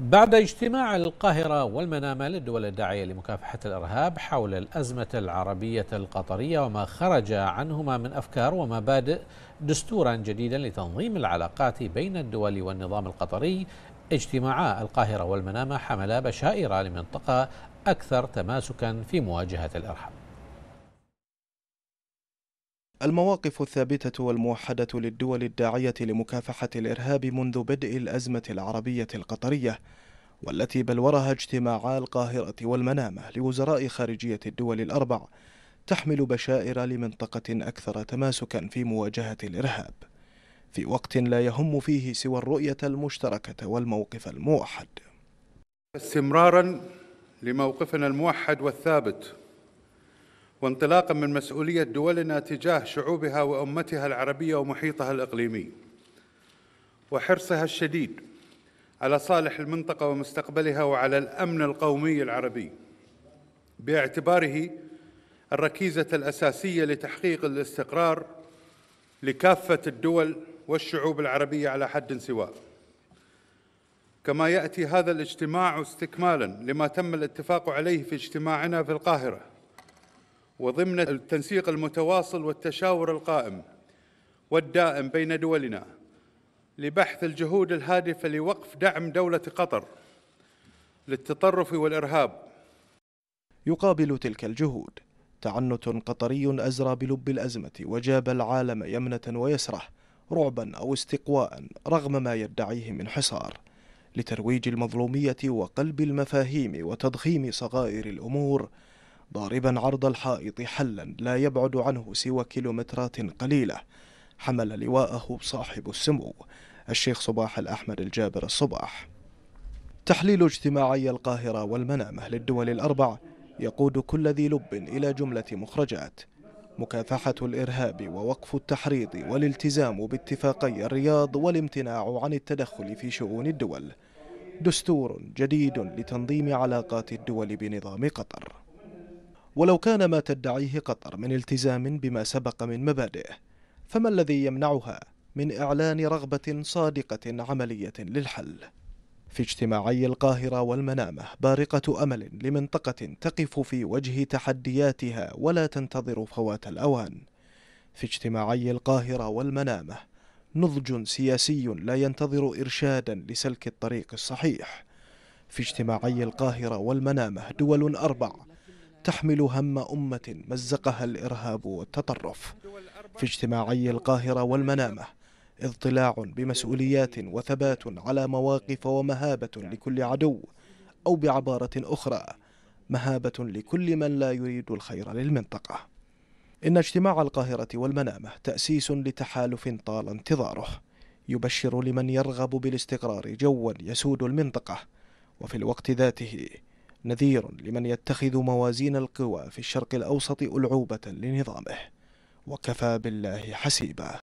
بعد اجتماع القاهرة والمنامة للدول الداعية لمكافحة الإرهاب حول الأزمة العربية القطرية وما خرج عنهما من أفكار ومبادئ دستورا جديدا لتنظيم العلاقات بين الدول والنظام القطري اجتماعا القاهرة والمنامة حملا بشائر لمنطقة أكثر تماسكا في مواجهة الإرهاب المواقف الثابتة والموحدة للدول الداعية لمكافحة الإرهاب منذ بدء الأزمة العربية القطرية والتي بلورها اجتماعا القاهرة والمنامة لوزراء خارجية الدول الأربع تحمل بشائر لمنطقة أكثر تماسكا في مواجهة الإرهاب في وقت لا يهم فيه سوى الرؤية المشتركة والموقف الموحد استمرارا لموقفنا الموحد والثابت وانطلاقا من مسؤولية دولنا تجاه شعوبها وأمتها العربية ومحيطها الإقليمي وحرصها الشديد على صالح المنطقة ومستقبلها وعلى الأمن القومي العربي باعتباره الركيزة الأساسية لتحقيق الاستقرار لكافة الدول والشعوب العربية على حد سواء كما يأتي هذا الاجتماع استكمالا لما تم الاتفاق عليه في اجتماعنا في القاهرة وضمن التنسيق المتواصل والتشاور القائم والدائم بين دولنا لبحث الجهود الهادفه لوقف دعم دوله قطر للتطرف والارهاب. يقابل تلك الجهود تعنت قطري ازرى بلب الازمه وجاب العالم يمنه ويسره رعبا او استقواء رغم ما يدعيه من حصار لترويج المظلوميه وقلب المفاهيم وتضخيم صغائر الامور ضاربا عرض الحائط حلا لا يبعد عنه سوى كيلومترات قليلة حمل لواءه صاحب السمو الشيخ صباح الأحمد الجابر الصباح تحليل اجتماعي القاهرة والمنامة للدول الأربع يقود كل ذي لب إلى جملة مخرجات مكافحة الإرهاب ووقف التحريض والالتزام باتفاقي الرياض والامتناع عن التدخل في شؤون الدول دستور جديد لتنظيم علاقات الدول بنظام قطر ولو كان ما تدعيه قطر من التزام بما سبق من مبادئه فما الذي يمنعها من إعلان رغبة صادقة عملية للحل؟ في اجتماعي القاهرة والمنامة بارقة أمل لمنطقة تقف في وجه تحدياتها ولا تنتظر فوات الأوان في اجتماعي القاهرة والمنامة نضج سياسي لا ينتظر إرشادا لسلك الطريق الصحيح في اجتماعي القاهرة والمنامة دول أربع تحمل هم أمة مزقها الإرهاب والتطرف في اجتماعي القاهرة والمنامة اضطلاع بمسؤوليات وثبات على مواقف ومهابة لكل عدو أو بعبارة أخرى مهابة لكل من لا يريد الخير للمنطقة إن اجتماع القاهرة والمنامة تأسيس لتحالف طال انتظاره يبشر لمن يرغب بالاستقرار جوا يسود المنطقة وفي الوقت ذاته نذير لمن يتخذ موازين القوى في الشرق الأوسط ألعوبة لنظامه وكفى بالله حسيبا